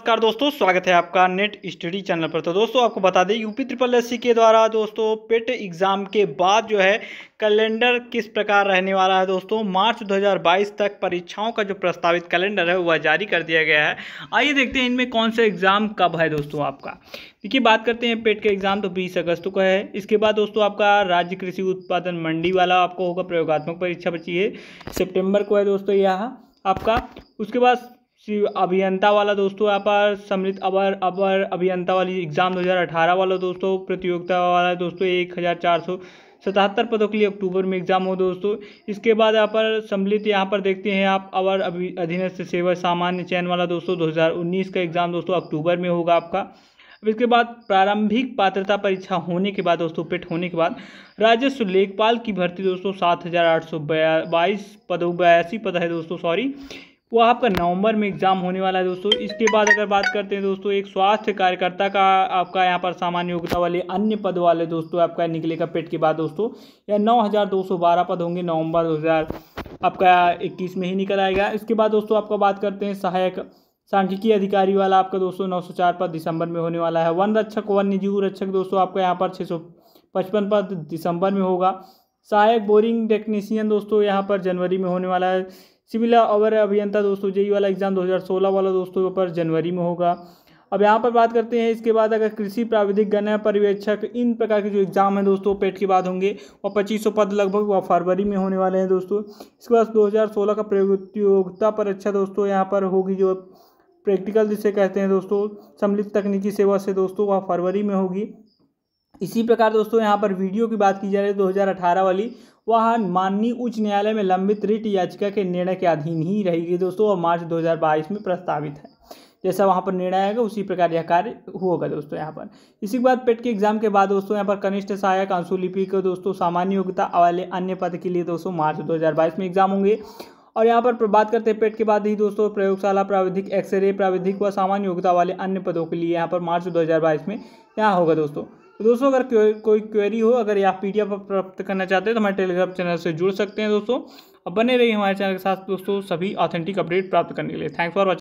नमस्कार दोस्तों स्वागत है आपका नेट स्टडी चैनल पर तो दोस्तों आपको बता दें यूपी ट्रिपल एस के द्वारा दोस्तों पेट एग्ज़ाम के बाद जो है कैलेंडर किस प्रकार रहने वाला है दोस्तों मार्च 2022 तक परीक्षाओं का जो प्रस्तावित कैलेंडर है वह जारी कर दिया गया है आइए देखते हैं इनमें कौन सा एग्ज़ाम कब है दोस्तों आपका देखिए बात करते हैं पेट का एग्ज़ाम तो बीस अगस्त को है इसके बाद दोस्तों आपका राज्य कृषि उत्पादन मंडी वाला आपको होगा प्रयोगात्मक परीक्षा बची है सेप्टेम्बर को है दोस्तों यह आपका उसके बाद अभियंता वाला दोस्तों यहाँ पर सम्मिलित अवर अवर अभियंता वाली एग्जाम 2018 वाला दोस्तों प्रतियोगिता वाला दोस्तों एक हज़ार चार सौ सतहत्तर पदों के लिए अक्टूबर में एग्जाम हो दोस्तों इसके बाद यहाँ पर सम्मिलित यहाँ पर देखते हैं आप अवर अभी अधीनस्थ सेवा सामान्य चयन वाला दोस्तों दो का एग्जाम दोस्तों अक्टूबर में होगा आपका अब इसके बाद प्रारंभिक पात्रता परीक्षा होने के बाद दोस्तों पेट होने के बाद राजस्व लेखपाल की भर्ती दोस्तों सात हज़ार आठ सौ बया बाईस पदों बयासी पद है दोस्तों सॉरी वो आपका नवंबर में एग्ज़ाम होने वाला है दोस्तों इसके बाद अगर बात करते हैं दोस्तों एक स्वास्थ्य कार्यकर्ता का आपका यहाँ पर सामान्य योग्यता वाले अन्य पद वाले दोस्तों आपका निकलेगा पेट के बाद दोस्तों या नौ हज़ार दो सौ बारह पद होंगे नवंबर दो हज़ार आपका इक्कीस में ही निकल आएगा इसके बाद दोस्तों आपका बात करते हैं सहायक सांख्यिकी अधिकारी वाला आपका दोस्तों नौ सौ चार पद दिसंबर में होने वाला है वन रक्षक वन्य जीव रक्षक दोस्तों आपका यहाँ पर छः सौ पचपन पद दिसंबर में होगा सहायक बोरिंग टेक्नीशियन दोस्तों यहाँ पर जनवरी में होने वाला है सिविल अवर अभियंता दोस्तों जेई वाला एग्जाम 2016 वाला दोस्तों पर जनवरी में होगा अब यहाँ पर बात करते हैं इसके बाद अगर कृषि प्राविधिक गण पर्यवेक्षक इन प्रकार के जो एग्जाम हैं दोस्तों पेट के बाद होंगे और पच्चीस सौ पद लगभग वह फरवरी में होने वाले हैं दोस्तों इसके बाद 2016 का प्रतियोगिता परीक्षा अच्छा दोस्तों यहाँ पर होगी जो प्रैक्टिकल जिसे कहते हैं दोस्तों सम्मिलित तकनीकी सेवा से दोस्तों वह फरवरी में होगी इसी प्रकार दोस्तों यहाँ पर वीडियो की बात की जा रही है 2018 वाली वह माननीय उच्च न्यायालय में लंबित रिट याचिका के निर्णय के अधीन ही रहेगी दोस्तों और मार्च 2022 में प्रस्तावित है जैसा वहाँ पर निर्णय आएगा उसी प्रकार यह कार्य होगा दोस्तों यहाँ पर इसी के बाद पेट के एग्जाम के बाद दोस्तों यहाँ पर कनिष्ठ सहायक अंशुलिपि के दोस्तों सामान्य योग्यता वाले अन्य पद के लिए दोस्तों मार्च दो में एग्जाम होंगे और यहाँ पर बात करते हैं पेट के बाद ही दोस्तों प्रयोगशाला प्राविधिक एक्सरे प्राविधिक व सामान्य योग्यता वाले अन्य पदों के लिए यहाँ पर मार्च दो में यहाँ होगा दोस्तों तो दोस्तों अगर कोई क्वेरी हो अगर आप पी प्राप्त करना चाहते हैं तो हमारे टेलीग्राम चैनल से जुड़ सकते हैं दोस्तों अब बने रहिए हमारे चैनल के साथ दोस्तों सभी ऑथेंटिक अपडेट प्राप्त करने के लिए थैंक्स फॉर